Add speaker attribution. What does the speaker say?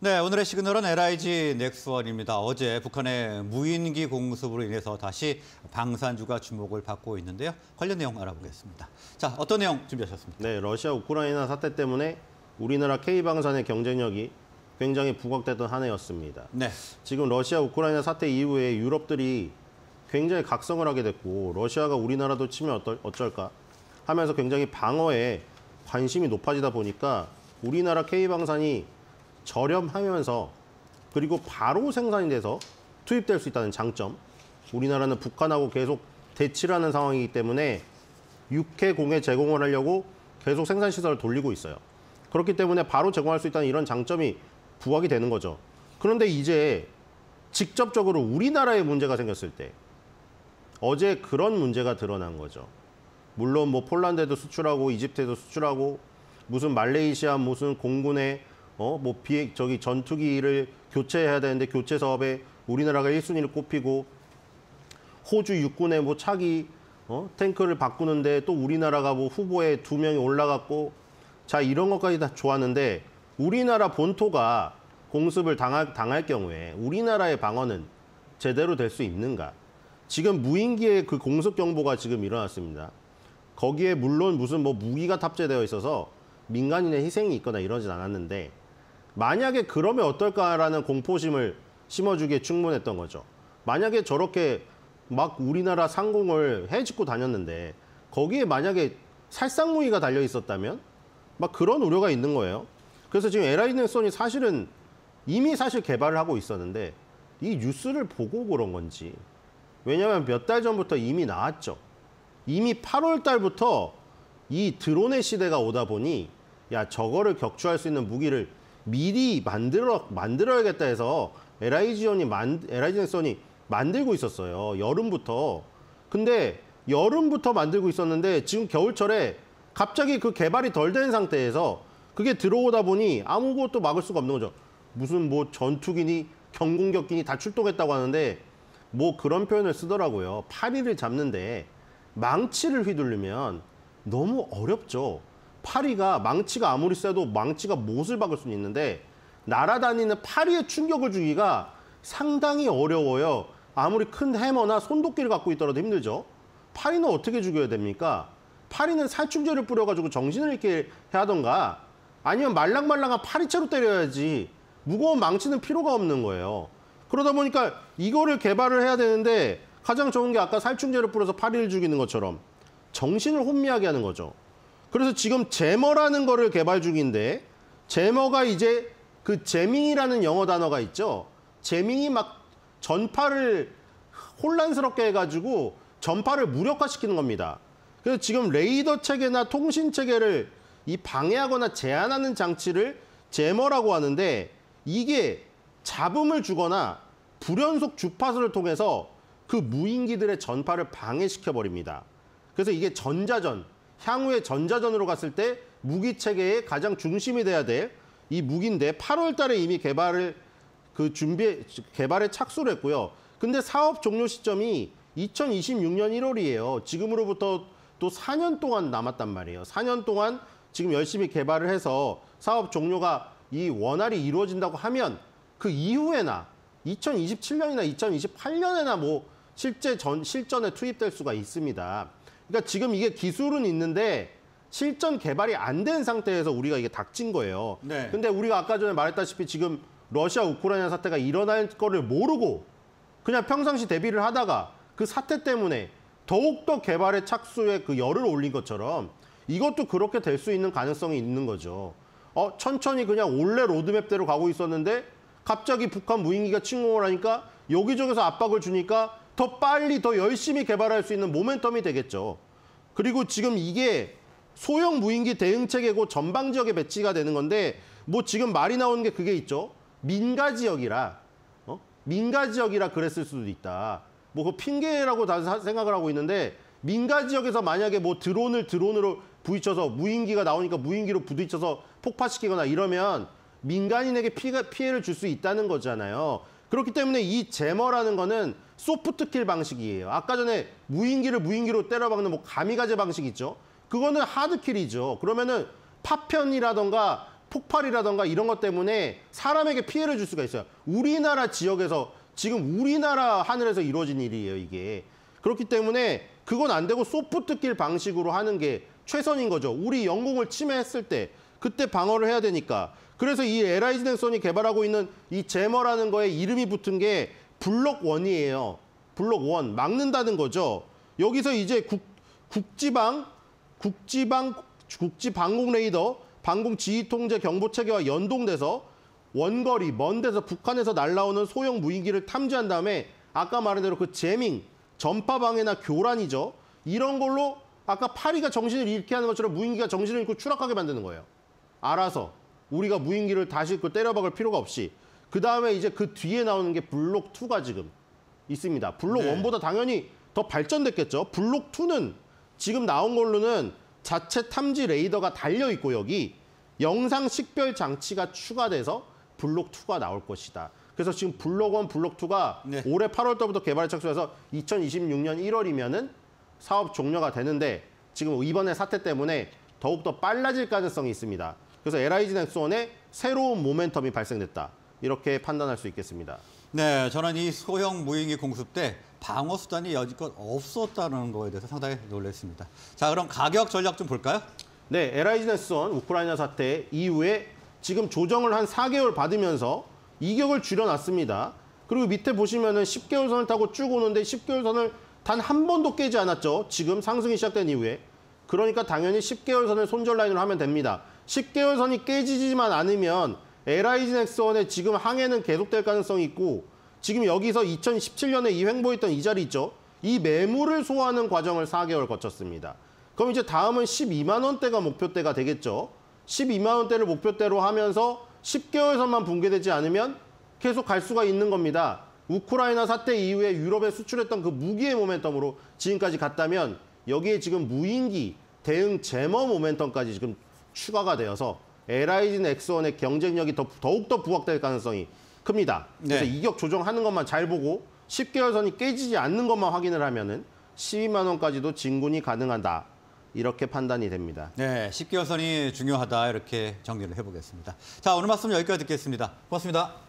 Speaker 1: 네, 오늘의 시그널은 LIG 넥스원입니다. 어제 북한의 무인기 공습으로 인해서 다시 방산주가 주목을 받고 있는데요. 관련 내용 알아보겠습니다. 자, 어떤 내용 준비하셨습니까? 네, 러시아 우크라이나 사태 때문에 우리나라 K방산의 경쟁력이 굉장히 부각되던한 해였습니다. 네. 지금 러시아 우크라이나 사태 이후에 유럽들이 굉장히 각성을 하게 됐고 러시아가 우리나라도 치면 어떨, 어쩔까 하면서 굉장히 방어에 관심이 높아지다 보니까 우리나라 K방산이 저렴하면서 그리고 바로 생산이 돼서 투입될 수 있다는 장점. 우리나라는 북한하고 계속 대치를 하는 상황이기 때문에 육해 공해 제공을 하려고 계속 생산 시설을 돌리고 있어요. 그렇기 때문에 바로 제공할 수 있다는 이런 장점이 부각이 되는 거죠. 그런데 이제 직접적으로 우리나라에 문제가 생겼을 때 어제 그런 문제가 드러난 거죠. 물론 뭐 폴란드에도 수출하고 이집트에도 수출하고 무슨 말레이시아 무슨 공군에 어, 뭐 비행 저기 전투기를 교체해야 되는데 교체 사업에 우리나라가 1순위를 꼽히고 호주 육군의 뭐 차기 어, 탱크를 바꾸는데 또 우리나라가 뭐 후보에 두 명이 올라갔고 자 이런 것까지 다 좋았는데 우리나라 본토가 공습을 당할, 당할 경우에 우리나라의 방어는 제대로 될 수 있는가? 지금 무인기의 그 공습 경보가 지금 일어났습니다. 거기에 물론 무슨 뭐 무기가 탑재되어 있어서 민간인의 희생이 있거나 이러진 않았는데 만약에 그러면 어떨까라는 공포심을 심어주기에 충분했던 거죠. 만약에 저렇게 막 우리나라 상공을 헤집고 다녔는데 거기에 만약에 살상무늬가 달려 있었다면 막 그런 우려가 있는 거예요. 그래서 지금 에라이넥손이 사실은 이미 사실 개발을 하고 있었는데 이 뉴스를 보고 그런 건지 왜냐하면 몇 달 전부터 이미 나왔죠. 이미 8월 달부터 이 드론의 시대가 오다 보니 야 저거를 격추할 수 있는 무기를 미리 만들어 만들어야겠다 해서 LIG온이 만 LIG온이 만들고 있었어요. 여름부터. 근데 여름부터 만들고 있었는데 지금 겨울철에 갑자기 그 개발이 덜 된 상태에서 그게 들어오다 보니 아무것도 막을 수가 없는 거죠. 무슨 뭐 전투기니 경공격기니 다 출동했다고 하는데 뭐 그런 표현을 쓰더라고요. 파리를 잡는데 망치를 휘두르면 너무 어렵죠. 파리가 망치가 아무리 세도 망치가 못을 박을 수는 있는데 날아다니는 파리에 충격을 주기가 상당히 어려워요. 아무리 큰 해머나 손도끼를 갖고 있더라도 힘들죠. 파리는 어떻게 죽여야 됩니까? 파리는 살충제를 뿌려가지고 정신을 잃게 해 하던가 아니면 말랑말랑한 파리채로 때려야지 무거운 망치는 필요가 없는 거예요. 그러다 보니까 이거를 개발을 해야 되는데 가장 좋은 게 아까 살충제를 뿌려서 파리를 죽이는 것처럼 정신을 혼미하게 하는 거죠. 그래서 지금 제머라는 거를 개발 중인데 제머가 이제 그 제밍이라는 영어 단어가 있죠. 제밍이 막 전파를 혼란스럽게 해가지고 전파를 무력화시키는 겁니다. 그래서 지금 레이더 체계나 통신 체계를 이 방해하거나 제한하는 장치를 제머라고 하는데 이게 잡음을 주거나 불연속 주파수를 통해서 그 무인기들의 전파를 방해시켜 버립니다. 그래서 이게 전자전, 향후에 전자전으로 갔을 때 무기 체계의 가장 중심이 돼야 될 이 무기인데 8월 달에 이미 개발을 그 준비 개발에 착수를 했고요. 근데 사업 종료 시점이 2026년 1월이에요. 지금으로부터 또 4년 동안 남았단 말이에요. 4년 동안 지금 열심히 개발을 해서 사업 종료가 이 원활히 이루어진다고 하면 그 이후에나 2027년이나 2028년에나 뭐 실제 전 실전에 투입될 수가 있습니다. 그러니까 지금 이게 기술은 있는데 실전 개발이 안 된 상태에서 우리가 이게 닥친 거예요. 네. 근데 우리가 아까 전에 말했다시피 지금 러시아 우크라이나 사태가 일어날 거를 모르고 그냥 평상시 대비를 하다가 그 사태 때문에 더욱더 개발의 착수에 그 열을 올린 것처럼 이것도 그렇게 될 수 있는 가능성이 있는 거죠. 어, 천천히 그냥 원래 로드맵대로 가고 있었는데 갑자기 북한 무인기가 침공을 하니까 여기저기서 압박을 주니까 더 빨리 더 열심히 개발할 수 있는 모멘텀이 되겠죠. 그리고 지금 이게 소형 무인기 대응 체계고 전방 지역에 배치가 되는 건데 뭐 지금 말이 나오는 게 그게 있죠. 민가 지역이라 어? 민가 지역이라 그랬을 수도 있다. 뭐 그 핑계라고 다 생각을 하고 있는데 민가 지역에서 만약에 뭐 드론을 드론으로 부딪혀서 무인기가 나오니까 무인기로 부딪혀서 폭파시키거나 이러면 민간인에게 피해를 줄 수 있다는 거잖아요. 그렇기 때문에 이 제머라는 거는 소프트킬 방식이에요. 아까 전에 무인기를 무인기로 때려박는 뭐 가미가제 방식 있죠. 그거는 하드킬이죠. 그러면은 파편이라던가 폭발이라던가 이런 것 때문에 사람에게 피해를 줄 수가 있어요. 우리나라 지역에서 지금 우리나라 하늘에서 이루어진 일이에요, 이게. 그렇기 때문에 그건 안 되고 소프트킬 방식으로 하는 게 최선인 거죠. 우리 영공을 침해했을 때 그때 방어를 해야 되니까. 그래서 이 LI진행선이 개발하고 있는 이 제머라는 거에 이름이 붙은 게 블록 원이에요 블록 원 막는다는 거죠. 여기서 이제 국, 국지방, 국지방, 국지방공 레이더, 방공 지휘 통제 경보 체계와 연동돼서 원거리, 먼 데서 북한에서 날라오는 소형 무인기를 탐지한 다음에 아까 말한 대로 그 제밍, 전파 방해나 교란이죠. 이런 걸로 아까 파리가 정신을 잃게 하는 것처럼 무인기가 정신을 잃고 추락하게 만드는 거예요. 알아서 우리가 무인기를 다시 그 때려박을 필요가 없이 그 다음에 이제 그 뒤에 나오는 게 블록 2가 지금 있습니다. 블록 네. 1보다 당연히 더 발전됐겠죠. 블록 2는 지금 나온 걸로는 자체 탐지 레이더가 달려 있고 여기 영상 식별 장치가 추가돼서 블록 2가 나올 것이다. 그래서 지금 블록 1, 블록 2가 네. 올해 8월부터 개발에 착수해서 2026년 1월이면은 사업 종료가 되는데 지금 이번에 사태 때문에 더욱더 빨라질 가능성이 있습니다. 그래서 LIG 넥스원의 새로운 모멘텀이 발생됐다. 이렇게 판단할 수 있겠습니다. 네, 저는 이 소형 무인기 공습 때 방어 수단이 여지껏 없었다는 거에 대해서 상당히 놀랐습니다. 자, 그럼 가격 전략 좀 볼까요? 네, 에라이즈네스원 우크라이나 사태 이후에 지금 조정을 한 4개월 받으면서 이격을 줄여놨습니다. 그리고 밑에 보시면은 10개월 선을 타고 쭉 오는데 10개월 선을 단 한 번도 깨지 않았죠. 지금 상승이 시작된 이후에. 그러니까 당연히 10개월 선을 손절 라인으로 하면 됩니다. 10개월 선이 깨지지만 않으면 LIG 넥스원의 지금 항해는 계속될 가능성이 있고 지금 여기서 2017년에 이 횡보했던 이 자리 있죠. 이 매물을 소화하는 과정을 4개월 거쳤습니다. 그럼 이제 다음은 12만 원대가 목표대가 되겠죠. 12만 원대를 목표대로 하면서 10개월선만 붕괴되지 않으면 계속 갈 수가 있는 겁니다. 우크라이나 사태 이후에 유럽에 수출했던 그 무기의 모멘텀으로 지금까지 갔다면 여기에 지금 무인기, 대응 제머 모멘텀까지 지금 추가가 되어서 LIG는 엑스원의 경쟁력이 더, 더욱더 부각될 가능성이 큽니다. 네. 그래서 네. 이격 조정하는 것만 잘 보고 10개월 선이 깨지지 않는 것만 확인을 하면은 12만 원까지도 진군이 가능하다. 이렇게 판단이 됩니다. 네, 10개월 선이 중요하다 이렇게 정리를 해보겠습니다. 자, 오늘 말씀 여기까지 듣겠습니다. 고맙습니다.